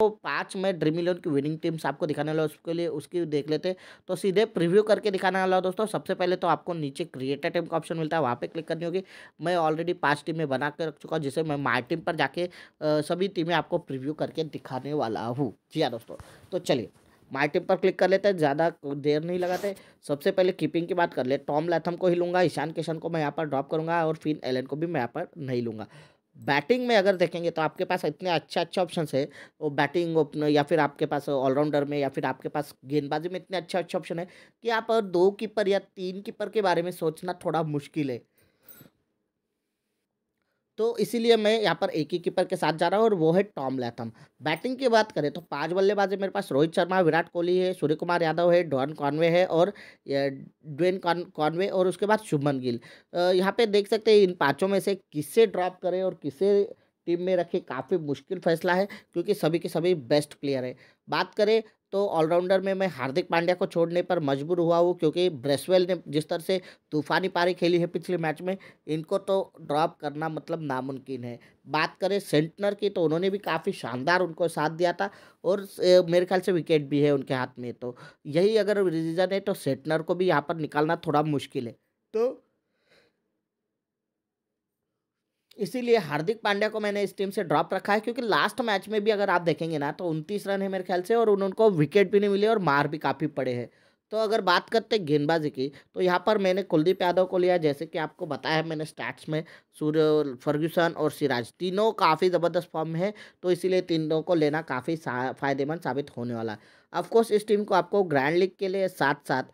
तो पाँच में ड्रीम इलेवन की विनिंग टीम्स आपको दिखाने वाला उसके लिए उसकी देख लेते तो सीधे प्रीव्यू करके दिखाने वाला दोस्तों सबसे पहले तो आपको नीचे क्रिएटर टीम का ऑप्शन मिलता है वहाँ पे क्लिक करनी होगी मैं ऑलरेडी पांच टीमें बना के रख चुका हूँ जिसे मैं माई टीम पर जाके सभी टीमें आपको प्रिव्यू करके दिखाने वाला हूँ जी हाँ दोस्तों तो चलिए माई टीम पर क्लिक कर लेते हैं ज़्यादा देर नहीं लगाते सबसे पहले कीपिंग की बात कर ले टॉम लैथम को ही लूँगा ईशान किशन को मैं यहाँ पर ड्रॉप करूँगा और फिन एलन को भी मैं यहाँ पर नहीं लूँगा बैटिंग में अगर देखेंगे तो आपके पास इतने अच्छे अच्छे ऑप्शन है वो तो बैटिंग ओपनर या फिर आपके पास ऑलराउंडर में या फिर आपके पास गेंदबाजी में इतने अच्छे अच्छे ऑप्शन है कि आप दो कीपर या तीन कीपर के बारे में सोचना थोड़ा मुश्किल है तो इसीलिए मैं यहाँ पर एक ही कीपर के साथ जा रहा हूँ और वो है टॉम लैथम बैटिंग की बात करें तो पांच बल्लेबाज है मेरे पास रोहित शर्मा विराट कोहली है सूर्य कुमार यादव है डॉन कॉनवे है और ड्वेन कॉनवे और उसके बाद शुभमन गिल यहाँ पे देख सकते हैं इन पाँचों में से किससे ड्रॉप करें और किससे टीम में रखें काफ़ी मुश्किल फैसला है क्योंकि सभी के सभी बेस्ट प्लेयर है बात करें तो ऑलराउंडर में मैं हार्दिक पांड्या को छोड़ने पर मजबूर हुआ हूँ क्योंकि ब्रेसवेल ने जिस तरह से तूफानी पारी खेली है पिछले मैच में इनको तो ड्रॉप करना मतलब नामुमकिन है बात करें सेंटनर की तो उन्होंने भी काफ़ी शानदार उनको साथ दिया था और मेरे ख्याल से विकेट भी है उनके हाथ में तो यही अगर रीज़न है तो सेंटनर को भी यहाँ पर निकालना थोड़ा मुश्किल है तो इसीलिए हार्दिक पांड्या को मैंने इस टीम से ड्रॉप रखा है क्योंकि लास्ट मैच में भी अगर आप देखेंगे ना तो उनतीस रन है मेरे ख्याल से और उनको विकेट भी नहीं मिले और मार भी काफ़ी पड़े हैं तो अगर बात करते गेंदबाजी की तो यहाँ पर मैंने कुलदीप यादव को लिया जैसे कि आपको बताया मैंने स्टैट्स में सूर्य फर्ग्यूसन और सिराज तीनों काफ़ी ज़बरदस्त फॉर्म में है तो इसीलिए तीनों को लेना काफ़ी फायदेमंद साबित होने वाला है ऑफकोर्स इस टीम को आपको ग्रैंड लीग के लिए साथ साथ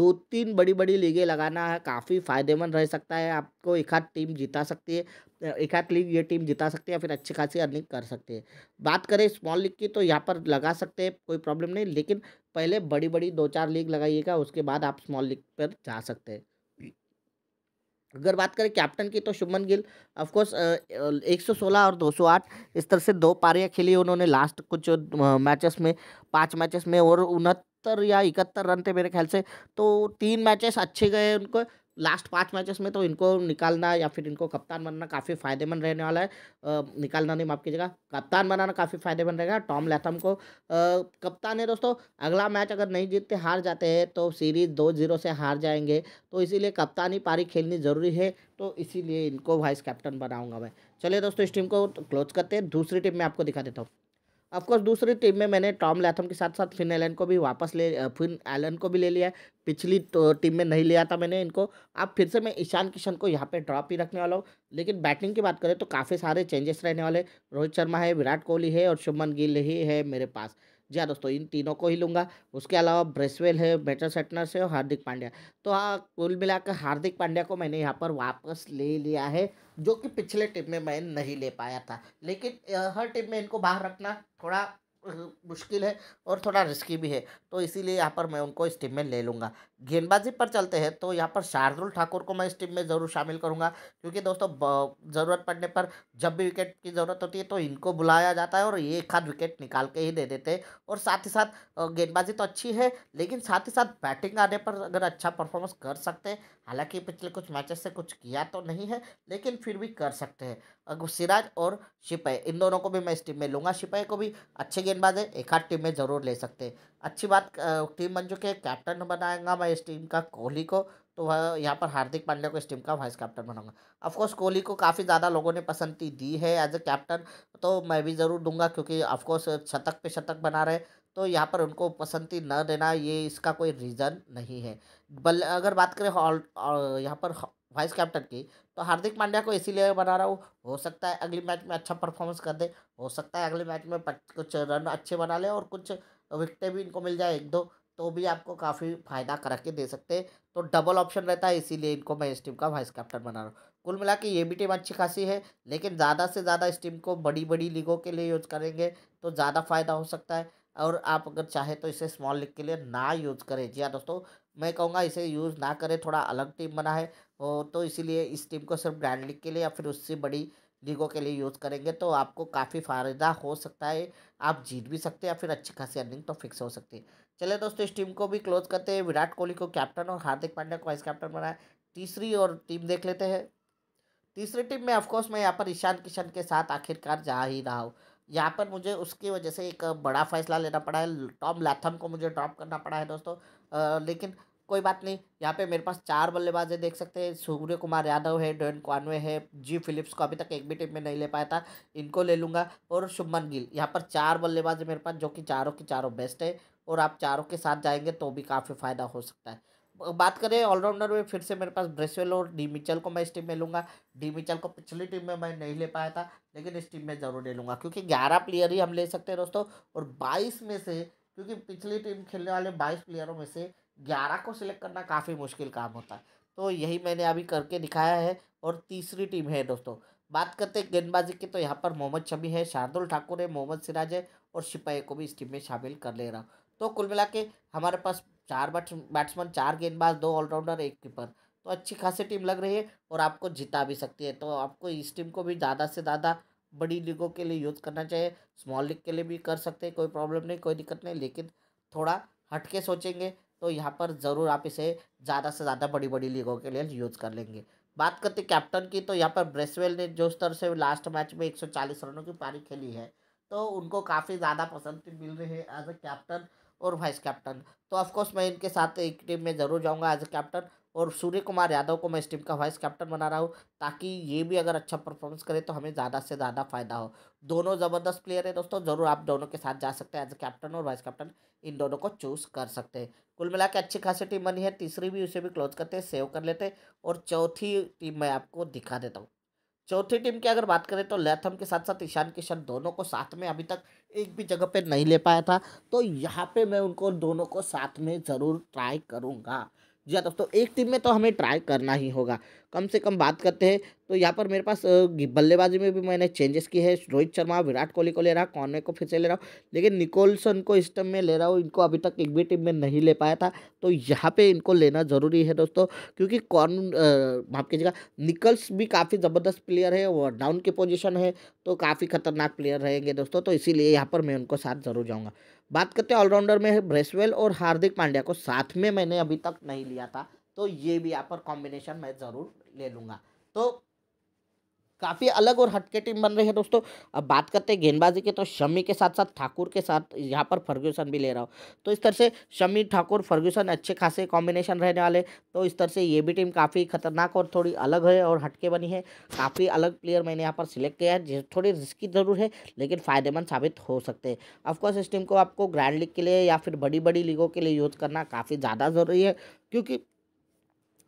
दो तीन बड़ी बड़ी लीगें लगाना है काफ़ी फ़ायदेमंद रह सकता है आपको एक हाथ टीम जिता सकती है एक हाथ लीग ये टीम जिता सकती है या फिर अच्छी खासी अर्निंग कर सकती है बात करें स्मॉल लीग की तो यहाँ पर लगा सकते हैं कोई प्रॉब्लम नहीं लेकिन पहले बड़ी बड़ी दो चार लीग लगाइएगा उसके बाद आप स्मॉल लीग पर जा सकते हैं अगर बात करें कैप्टन की तो शुभमन गिल ऑफकोर्स 116 और 208 इस तरह से दो पारियां खेली उन्होंने लास्ट कुछ मैचेस में पांच मैचेस में और उनहत्तर या इकहत्तर रन थे मेरे ख्याल से तो तीन मैचेस अच्छे गए उनको लास्ट पाँच मैचेस में तो इनको निकालना या फिर इनको कप्तान बनाना काफ़ी फ़ायदेमंद रहने वाला है आ, निकालना नहीं माफ़ कीजिएगा कप्तान बनाना काफ़ी फ़ायदेमंद रहेगा टॉम लैथम को आ, कप्तान है दोस्तों अगला मैच अगर नहीं जीतते हार जाते हैं तो सीरीज दो जीरो से हार जाएंगे तो इसीलिए कप्तानी पारी खेलनी ज़रूरी है तो इसीलिए इनको वाइस कैप्टन बनाऊँगा मैं चलिए दोस्तों इस टीम को क्लोज करते हैं दूसरी टीम में आपको दिखा देता हूँ ऑफकोर्स दूसरी टीम में मैंने टॉम लैथम के साथ साथ फिन एलन को भी वापस ले फिन एलन को भी ले लिया पिछली तो टीम में नहीं लिया था मैंने इनको अब फिर से मैं ईशान किशन को यहाँ पे ड्रॉप ही रखने वाला हूँ लेकिन बैटिंग की बात करें तो काफ़ी सारे चेंजेस रहने वाले रोहित शर्मा है विराट कोहली है और शुभमन गिल ही है मेरे पास जी हाँ दोस्तों इन तीनों को ही लूँगा उसके अलावा ब्रेसवेल है बेटर सेटनर से और हार्दिक पांड्या तो हाँ कुल मिलाकर हार्दिक पांड्या को मैंने यहाँ पर वापस ले लिया है जो कि पिछले टीम में मैं नहीं ले पाया था लेकिन हर टीम में इनको बाहर रखना थोड़ा मुश्किल है और थोड़ा रिस्की भी है तो इसीलिए यहाँ पर मैं उनको इस टीम में ले लूँगा गेंदबाजी पर चलते हैं तो यहाँ पर शार्दुल ठाकुर को मैं इस टीम में ज़रूर शामिल करूँगा क्योंकि दोस्तों ज़रूरत पड़ने पर जब भी विकेट की ज़रूरत होती है तो इनको बुलाया जाता है और ये एक हाथ विकेट निकाल के ही दे देते हैं और साथ ही साथ गेंदबाजी तो अच्छी है लेकिन साथ ही साथ बैटिंग आने पर अगर अच्छा परफॉर्मेंस कर सकते हैं हालांकि पिछले कुछ मैचेस से कुछ किया तो नहीं है लेकिन फिर भी कर सकते हैं अगर सिराज और शिपाही इन दोनों को भी मैं इस टीम में लूँगा शिपाही को भी अच्छे गेंदबाज है एक आध टीम में ज़रूर ले सकते हैं अच्छी बात टीम बन चुके हैं कैप्टन बनाएगा मैं इस टीम का कोहली को तो वह यहाँ पर हार्दिक पांड्या को इस टीम का वाइस कैप्टन बनाऊंगा ऑफकोर्स कोहली को काफ़ी ज़्यादा लोगों ने पसंदी दी है एज ए कैप्टन तो मैं भी ज़रूर दूंगा क्योंकि ऑफकोर्स शतक पे शतक बना रहे तो यहाँ पर उनको पसंदी न देना ये इसका कोई रीज़न नहीं है बल अगर बात करें यहाँ पर वाइस कैप्टन की तो हार्दिक पांड्या को इसीलिए बना रहा हूँ हो सकता है अगली मैच में अच्छा परफॉर्मेंस कर दे हो सकता है अगले मैच में कुछ रन अच्छे बना ले और कुछ विकटें भी इनको मिल जाए एक दो तो भी आपको काफ़ी फ़ायदा करा के दे सकते हैं तो डबल ऑप्शन रहता है इसीलिए इनको मैं इस टीम का वाइस कैप्टन बना रहा हूँ कुल मिला के ये भी टीम अच्छी खासी है लेकिन ज़्यादा से ज़्यादा इस टीम को बड़ी बड़ी लीगों के लिए यूज़ करेंगे तो ज़्यादा फ़ायदा हो सकता है और आप अगर चाहे तो इसे स्मॉल लीग के लिए ना यूज़ करें जी हाँ दोस्तों मैं कहूँगा इसे यूज़ ना करें थोड़ा अलग टीम बना है और तो इसीलिए इस टीम को सिर्फ ग्रैंड लीग के लिए या फिर उससे बड़ी लीगों के लिए यूज़ करेंगे तो आपको काफ़ी फ़ायदा हो सकता है आप जीत भी सकते हैं या फिर अच्छी खासी अर्निंग तो फिक्स हो सकती है चले दोस्तों इस टीम को भी क्लोज करते हैं विराट कोहली को कैप्टन और हार्दिक पांड्या को वाइस कैप्टन बनाया तीसरी और टीम देख लेते हैं तीसरी टीम में ऑफकोर्स मैं यहाँ पर ईशान किशन के साथ आखिरकार जा ही रहा हूँ यहाँ पर मुझे उसकी वजह से एक बड़ा फैसला लेना पड़ा है टॉम लैथम को मुझे ड्रॉप करना पड़ा है दोस्तों लेकिन कोई बात नहीं यहाँ पे मेरे पास चार बल्लेबाज है देख सकते हैं सूर्य कुमार यादव है डोन कॉनवे है जी फिलिप्स को अभी तक एक भी टीम में नहीं ले पाया था इनको ले लूँगा और शुभमन गिल यहाँ पर चार बल्लेबाज है मेरे पास जो कि चारों के चारों बेस्ट है और आप चारों के साथ जाएंगे तो भी काफ़ी फ़ायदा हो सकता है बात करें ऑलराउंडर में फिर से मेरे पास ब्रेसवेल और डी मिचल को मैं इस टीम में लूँगा डी मिचल को पिछली टीम में मैं नहीं ले पाया था लेकिन इस टीम में ज़रूर ले लूँगा क्योंकि ग्यारह प्लेयर ही हम ले सकते हैं दोस्तों और बाईस में से क्योंकि पिछली टीम खेलने वाले बाईस प्लेयरों में से ग्यारह को सिलेक्ट करना काफ़ी मुश्किल काम होता है तो यही मैंने अभी करके दिखाया है और तीसरी टीम है दोस्तों बात करते हैं गेंदबाजी की तो यहाँ पर मोहम्मद शमी है शार्दुल ठाकुर है मोहम्मद सिराज है और शिपाही को भी इस टीम में शामिल कर ले रहा हूँ तो कुल मिला के हमारे पास चार बैट्समैन चार गेंदबाज दो ऑलराउंडर एक कीपर तो अच्छी खासी टीम लग रही है और आपको जिता भी सकती है तो आपको इस टीम को भी ज़्यादा से ज़्यादा बड़ी लीगों के लिए यूज़ करना चाहिए स्मॉल लीग के लिए भी कर सकते हैं कोई प्रॉब्लम नहीं कोई दिक्कत नहीं लेकिन थोड़ा हटके सोचेंगे तो यहाँ पर ज़रूर आप इसे ज़्यादा से ज़्यादा बड़ी बड़ी लीगों के लिए यूज़ कर लेंगे बात करते कैप्टन की तो यहाँ पर ब्रेसवेल ने जो स्तर से लास्ट मैच में 140 रनों की पारी खेली है तो उनको काफ़ी ज़्यादा पसंद मिल रही है एज अ कैप्टन और वाइस कैप्टन तो ऑफकोर्स मैं इनके साथ एक टीम में ज़रूर जाऊँगा एज अ कैप्टन और सूर्य कुमार यादव को मैं इस टीम का वाइस कैप्टन बना रहा हूँ ताकि ये भी अगर अच्छा परफॉर्मेंस करे तो हमें ज़्यादा से ज़्यादा फायदा हो दोनों ज़बरदस्त प्लेयर है दोस्तों ज़रूर आप दोनों के साथ जा सकते हैं एज ए कैप्टन और वाइस कैप्टन इन दोनों को चूज़ कर सकते हैं कुल मिला के अच्छी खासी टीम बनी है तीसरी भी उसे भी क्लोज करते हैं सेव कर लेते हैं और चौथी टीम मैं आपको दिखा देता हूँ चौथी टीम की अगर बात करें तो लैथम के साथ साथ ईशान किशन दोनों को साथ में अभी तक एक भी जगह पे नहीं ले पाया था तो यहाँ पे मैं उनको दोनों को साथ में ज़रूर ट्राई करूँगा जी हाँ दोस्तों एक टीम में तो हमें ट्राई करना ही होगा कम से कम बात करते हैं तो यहाँ पर मेरे पास बल्लेबाजी में भी मैंने चेंजेस किए हैं रोहित शर्मा विराट कोहली को ले रहा कॉनवे को फिर से ले रहा हूँ लेकिन निकोलसन को इस टाइम में ले रहा हूँ इनको अभी तक एक भी टीम में नहीं ले पाया था तो यहाँ पे इनको लेना ज़रूरी है दोस्तों क्योंकि कॉर्न माफ कीजिएगा निकल्स भी काफ़ी ज़बरदस्त प्लेयर है और डाउन की पोजिशन है तो काफ़ी खतरनाक प्लेयर रहेंगे दोस्तों तो इसीलिए यहाँ पर मैं उनको साथ ज़रूर जाऊँगा बात करते हैं ऑलराउंडर में ब्रेसवेल और हार्दिक पांड्या को साथ में मैंने अभी तक नहीं लिया था तो ये भी यहाँ पर कॉम्बिनेशन मैं ज़रूर ले लूँगा तो काफ़ी अलग और हटके टीम बन रही है दोस्तों अब बात करते हैं गेंदबाजी की तो शमी के साथ साथ ठाकुर के साथ यहाँ पर फर्ग्यूसन भी ले रहा हो तो इस तरह से शमी ठाकुर फर्ग्यूसन अच्छे खासे कॉम्बिनेशन रहने वाले तो इस तरह से ये भी टीम काफ़ी खतरनाक और थोड़ी अलग है और हटके बनी है काफ़ी अलग प्लेयर मैंने यहाँ पर सिलेक्ट किया है थोड़ी रिस्की ज़रूर है लेकिन फ़ायदेमंद साबित हो सकते हैं अफकोर्स इस टीम को आपको ग्रैंड लीग के लिए या फिर बड़ी बड़ी लीगों के लिए यूज़ करना काफ़ी ज़्यादा ज़रूरी है क्योंकि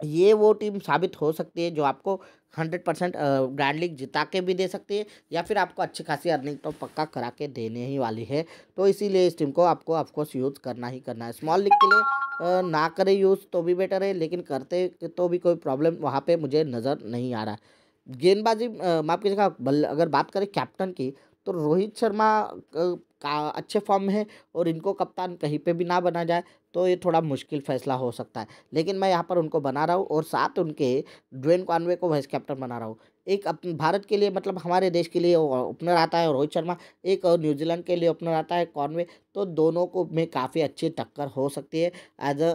ये वो टीम साबित हो सकती है जो आपको हंड्रेड परसेंट ग्रैंड लीग जिता के भी दे सकती है या फिर आपको अच्छी खासी अर्निंग तो पक्का करा के देने ही वाली है तो इसीलिए इस टीम को आपको ऑफकोर्स यूज़ करना ही करना है स्मॉल लीग के लिए ना करें यूज़ तो भी बेटर है लेकिन करते तो भी कोई प्रॉब्लम वहाँ पर मुझे नज़र नहीं आ रहा गेंदबाजी माफ कीजिएगा बल अगर बात करें कैप्टन की तो रोहित शर्मा का अच्छे फॉर्म में है और इनको कप्तान कहीं पे भी ना बना जाए तो ये थोड़ा मुश्किल फैसला हो सकता है लेकिन मैं यहाँ पर उनको बना रहा हूँ और साथ उनके ड्वेन कॉन्वे को वाइस कैप्टन बना रहा हूँ एक अपने भारत के लिए मतलब हमारे देश के लिए ओपनर आता है रोहित शर्मा एक और न्यूजीलैंड के लिए ओपनर आता है कॉनवे तो दोनों को में काफ़ी अच्छी टक्कर हो सकती है एज अ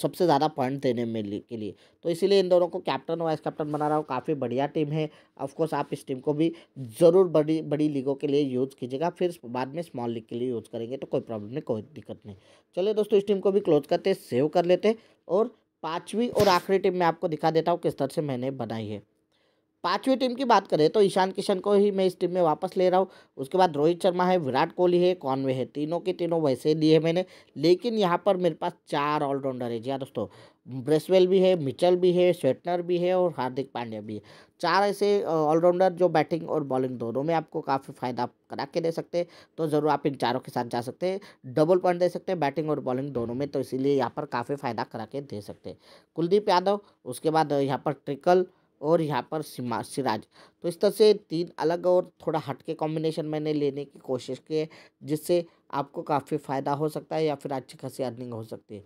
सबसे ज़्यादा पॉइंट देने में के लिए तो इसीलिए इन दोनों को कैप्टन और वाइस कैप्टन बना रहा हूँ काफ़ी बढ़िया टीम है ऑफकोर्स आप इस टीम को भी ज़रूर बड़ी बड़ी लीगों के लिए यूज़ कीजिएगा फिर बाद में स्मॉल लीग के लिए यूज़ करेंगे तो कोई प्रॉब्लम नहीं कोई दिक्कत नहीं चलिए दोस्तों इस टीम को भी क्लोज करते हैं सेव कर लेते हैं और पाँचवीं और आखिरी टीम मैं आपको दिखा देता हूँ किस तरह से मैंने बनाई है पांचवी टीम की बात करें तो ईशान किशन को ही मैं इस टीम में वापस ले रहा हूँ उसके बाद रोहित शर्मा है विराट कोहली है कॉनवे है तीनों के तीनों वैसे लिए मैंने लेकिन यहाँ पर मेरे पास चार ऑलराउंडर है जी हाँ दोस्तों ब्रेसवेल भी है मिचल भी है स्वेटनर भी है और हार्दिक पांड्या भी है चार ऐसे ऑलराउंडर जो बैटिंग और बॉलिंग दोनों में आपको काफ़ी फ़ायदा करा के दे सकते हैं तो ज़रूर आप इन चारों के साथ जा सकते हैं डबल पॉइंट दे सकते हैं बैटिंग और बॉलिंग दोनों में तो इसीलिए यहाँ पर काफ़ी फ़ायदा करा के दे सकते हैं कुलदीप यादव उसके बाद यहाँ पर ट्रिकल और यहाँ पर सिराज तो इस तरह से तीन अलग और थोड़ा हटके कॉम्बिनेशन मैंने लेने की कोशिश की है जिससे आपको काफ़ी फ़ायदा हो सकता है या फिर अच्छी खासी अर्निंग हो सकती है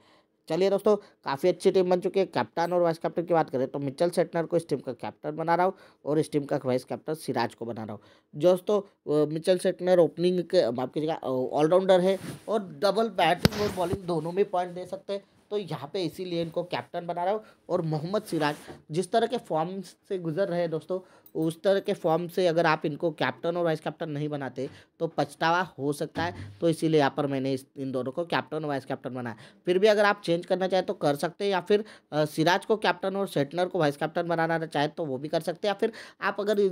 चलिए दोस्तों काफ़ी अच्छी टीम बन चुकी है कैप्टन और वाइस कैप्टन की बात करें तो मिचल सेटनर को इस टीम का कैप्टन बना रहा हूँ और इस टीम का वाइस कैप्टन सिराज को बना रहा हूँ दोस्तों मिचल सेटनर ओपनिंग के माफ कीजिएगा ऑलराउंडर है और डबल बैटिंग और बॉलिंग दोनों में पॉइंट दे सकते हैं तो यहाँ पे इसीलिए इनको कैप्टन बना रहा हूँ और मोहम्मद सिराज जिस तरह के फॉर्म से गुजर रहे हैं दोस्तों उस तरह के फॉर्म से अगर आप इनको कैप्टन और वाइस कैप्टन नहीं बनाते तो पछतावा हो सकता है तो इसीलिए यहाँ पर मैंने इस इन दोनों को कैप्टन और वाइस कैप्टन बनाया फिर भी अगर आप चेंज करना चाहें तो कर सकते हैं या फिर सिराज को कैप्टन और सेटनर को वाइस कैप्टन बनाना चाहे तो वो भी कर सकते हैं या फिर आप अगर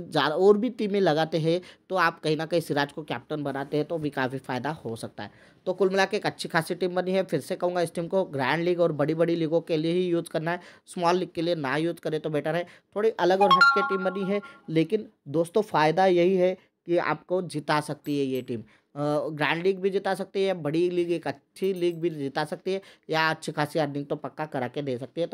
और भी टीमें लगाते हैं तो आप कहीं ना कहीं सिराज को कैप्टन बनाते हैं तो भी काफ़ी फ़ायदा हो सकता है तो कुल मिला एक अच्छी खासी टीम बनी है फिर से कहूँगा इस टीम को ग्रैंड लीग और बड़ी बड़ी लीगों के लिए ही यूज़ करना है स्मॉल लीग के लिए ना यूज़ करें तो बेटर है थोड़ी अलग और हट के टीम बनी है लेकिन दोस्तों फ़ायदा यही है कि आपको जिता सकती है ये टीम ग्रैंड लीग भी जिता सकती है बड़ी लीग एक अच्छी लीग भी जिता सकती है या अच्छी खासी अर्निंग तो पक्का करा के दे सकती है तो